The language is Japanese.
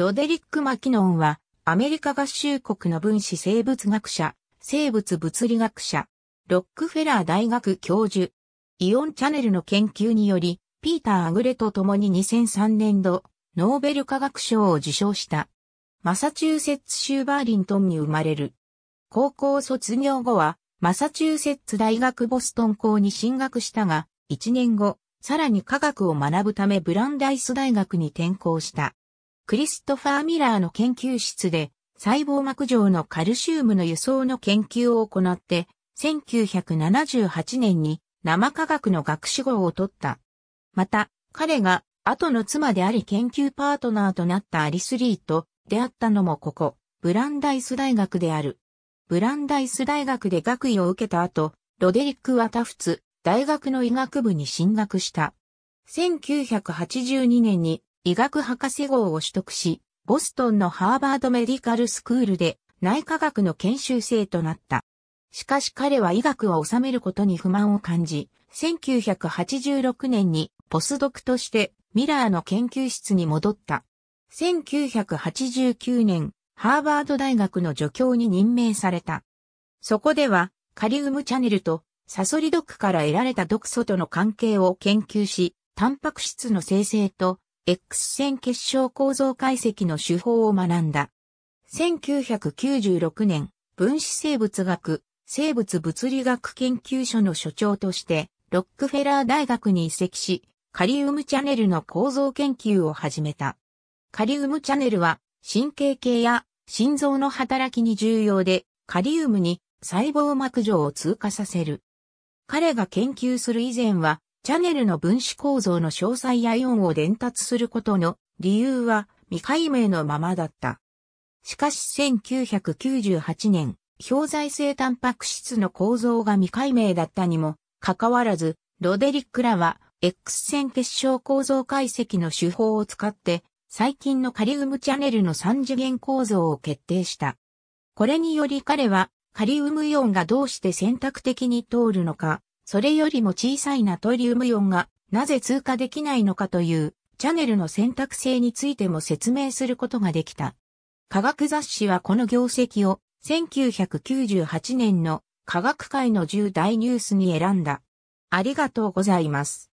ロデリック・マキノンは、アメリカ合衆国の分子生物学者、生物物理学者、ロックフェラー大学教授、イオンチャネルの研究により、ピーター・アグレと共に2003年度、ノーベル化学賞を受賞した。マサチューセッツ州バーリントンに生まれる。高校卒業後は、マサチューセッツ大学ボストン校に進学したが、1年後、さらに科学を学ぶためブランダイス大学に転校した。クリストファー・ミラーの研究室で細胞膜上のカルシウムの輸送の研究を行って、1978年に生科学の学士号を取った。また、彼が後の妻であり研究パートナーとなったアリスリーと出会ったのもここ、ブランダイス大学である。ブランダイス大学で学位を受けた後、ロデリック・ワタフツ、大学の医学部に進学した。1982年に医学博士号を取得し、ボストンのハーバードメディカルスクールで内科学の研修生となった。しかし彼は医学を治めることに不満を感じ、1986年にポスドクとしてミラーの研究室に戻った。1989年、ハーバード大学の助教に任命された。そこでは、カリウムチャネルとサソリ毒から得られた毒素との関係を研究し、タンパク質の生成と X 線結晶構造解析の手法を学んだ。1996年、分子生物学、生物物理学研究所の所長として、ロックフェラー大学に移籍し、カリウムチャネルの構造研究を始めた。カリウムチャネルは、神経系や心臓の働きに重要で、カリウムに細胞膜上を通過させる。彼が研究する以前は、チャネルの分子構造の詳細やイオンを伝達することの理由は未解明のままだった。しかし1998年、氷材性タンパク質の構造が未解明だったにもかかわらず、ロデリックらは X 線結晶構造解析の手法を使って最近のカリウムチャネルの三次元構造を決定した。これにより彼はカリウムイオンがどうして選択的に通るのかそれよりも小さいナトリウムイオンがなぜ通過できないのかという、チャネルの選択性についても説明することができた。科学雑誌はこの業績を1998年の科学界の重大ニュースに選んだ。ありがとうございます。